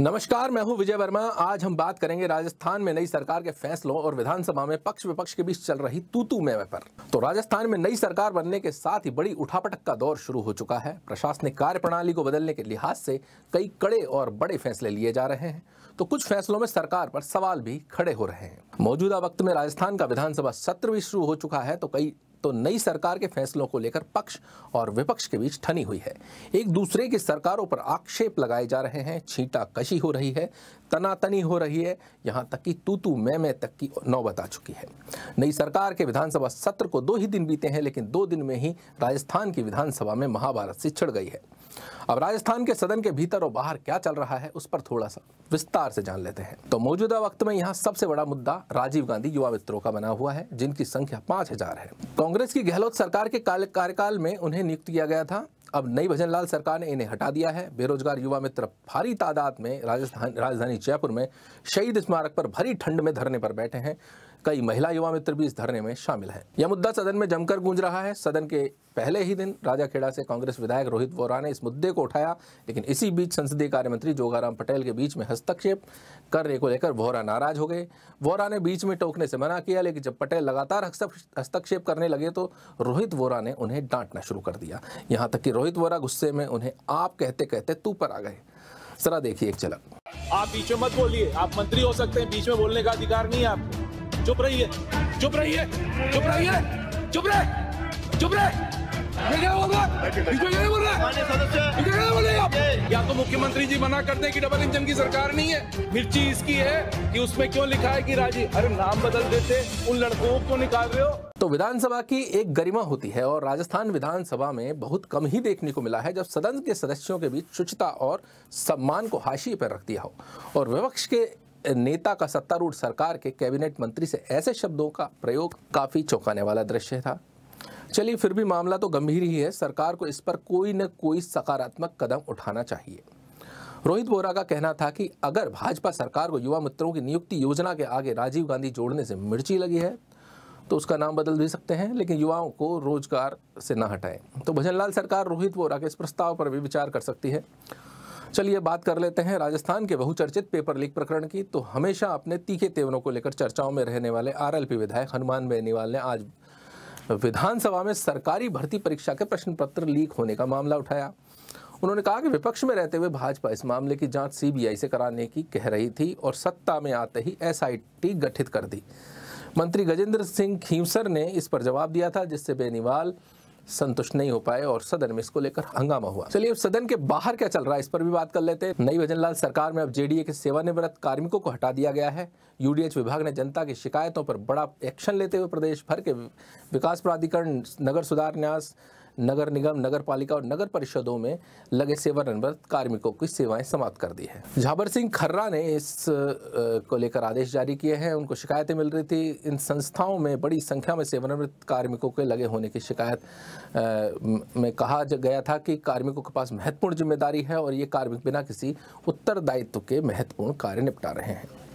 नमस्कार मैं हूं विजय वर्मा आज हम बात करेंगे राजस्थान में नई सरकार के फैसलों और विधानसभा में पक्ष विपक्ष के बीच चल रही तूतू मेवे पर तो राजस्थान में नई सरकार बनने के साथ ही बड़ी उठापटक का दौर शुरू हो चुका है प्रशासनिक कार्यप्रणाली को बदलने के लिहाज से कई कड़े और बड़े फैसले लिए जा रहे हैं तो कुछ फैसलों में सरकार पर सवाल भी खड़े हो रहे हैं मौजूदा वक्त में राजस्थान का विधानसभा सत्र भी शुरू हो चुका है तो कई तो नई सरकार के फैसलों को लेकर पक्ष और विपक्ष के बीच ठनी हुई है एक दूसरे की सरकारों पर आक्षेप लगाए जा रहे हैं छींटा कशी हो रही है तनातनी हो रही है यहां तक कि तू मैं मैं तक की नौबत आ चुकी है नई सरकार के विधानसभा सत्र को दो ही दिन बीते हैं लेकिन दो दिन में ही राजस्थान की विधानसभा में महाभारत से छिड़ गई है अब राजस्थान के सदन के भीतर और बाहर क्या चल रहा है उस पर थोड़ा सा विस्तार से जान लेते हैं तो मौजूदा वक्त में यहाँ सबसे बड़ा मुद्दा राजीव गांधी युवा मित्रों का बना हुआ है जिनकी संख्या पांच हजार है कांग्रेस की गहलोत सरकार के कार्यकाल में उन्हें नियुक्त किया गया था अब नई भजनलाल सरकार ने इन्हें हटा दिया है बेरोजगार युवा मित्र भारी तादाद में राजस्थान राजधानी जयपुर में शहीद स्मारक पर भरी ठंड में धरने पर बैठे हैं कई महिला युवा मित्र भी इस धरने में शामिल हैं यह मुद्दा सदन में जमकर गूंज रहा है सदन के पहले ही दिन राजाखेड़ा से कांग्रेस विधायक रोहित वोरा ने इस मुद्दे को उठाया लेकिन इसी बीच संसदीय कार्य मंत्री जोगाराम पटेल के बीच में हस्तक्षेप करने को लेकर वोरा नाराज हो गए वोरा ने बीच में टोकने से मना किया लेकिन जब पटेल लगातार हस्तक्षेप करने लगे तो रोहित वोरा ने उन्हें डांटना शुरू कर दिया यहाँ तक कि रोहित वोरा गुस्से में उन्हें आप कहते कहते तू पर आ गए जरा देखिए एक चलक आप बीच में मत बोलिए आप मंत्री हो सकते हैं बीच में बोलने का अधिकार नहीं है आपको चुप रहिए चुप रहिए चुप रहिए चुप रहे चुप रहे ये क्या बोल रहा है क्या बोल रहा है क्या बोल रहे आप या तो मुख्यमंत्री जी मना करते हैं कि डबल इंजन की सरकार नहीं है मिर्ची इसकी है कि उसमें क्यों लिखा है कि राजी अरे नाम बदल देते उन लड़कों को निकाल रहे हो तो विधानसभा की एक गरिमा होती है और राजस्थान विधानसभा में बहुत कम ही देखने को मिला है जब सदन के सदस्यों के बीच शुचिता और सम्मान को हाशिए पर रख दिया हो और विपक्ष के नेता का सत्तारूढ़ सरकार के कैबिनेट मंत्री से ऐसे शब्दों का प्रयोग काफ़ी चौंकाने वाला दृश्य था चलिए फिर भी मामला तो गंभीर ही है सरकार को इस पर कोई न कोई सकारात्मक कदम उठाना चाहिए रोहित बोरा का कहना था कि अगर भाजपा सरकार को युवा मित्रों की नियुक्ति योजना के आगे राजीव गांधी जोड़ने से मिर्ची लगी है तो उसका नाम बदल भी सकते हैं लेकिन युवाओं को रोजगार से ना हटाएं तो भजनलाल सरकार रोहित वोरा के इस प्रस्ताव पर भी विचार कर सकती है चलिए बात कर लेते हैं राजस्थान के बहुचर्चित पेपर लीक प्रकरण की तो हमेशा अपने तीखे तेवरों को लेकर चर्चाओं में रहने वाले आरएलपी विधायक हनुमान बेनीवाल ने आज विधानसभा में सरकारी भर्ती परीक्षा के प्रश्न पत्र लीक होने का मामला उठाया उन्होंने कहा कि विपक्ष में रहते हुए भाजपा इस मामले की जांच सीबीआई से कराने की कह रही थी और सत्ता में आते ही एसआईटी गठित कर दी मंत्री गजेंद्र सिंह खीमसर ने इस पर जवाब दिया था जिससे बेनीवाल संतुष्ट नहीं हो पाए और सदन में इसको लेकर हंगामा हुआ चलिए सदन के बाहर क्या चल रहा है इस पर भी बात कर लेते हैं नई भजनलाल सरकार में अब जेडीए के सेवानिवृत्त कार्मिकों को हटा दिया गया है यूडीएच विभाग ने जनता की शिकायतों पर बड़ा एक्शन लेते हुए प्रदेश भर के विकास प्राधिकरण नगर सुधार न्यास नगर निगम नगर पालिका और नगर परिषदों में लगे सेवानिवृत्त कार्मिकों की सेवाएं समाप्त कर दी है झाबर सिंह खर्रा ने इस को लेकर आदेश जारी किए हैं उनको शिकायतें मिल रही थी इन संस्थाओं में बड़ी संख्या में सेवानिवृत्त कार्मिकों के लगे होने की शिकायत में कहा गया था कि कार्मिकों के पास महत्वपूर्ण जिम्मेदारी है और ये कार्मिक बिना किसी उत्तरदायित्व के महत्वपूर्ण कार्य निपटा रहे हैं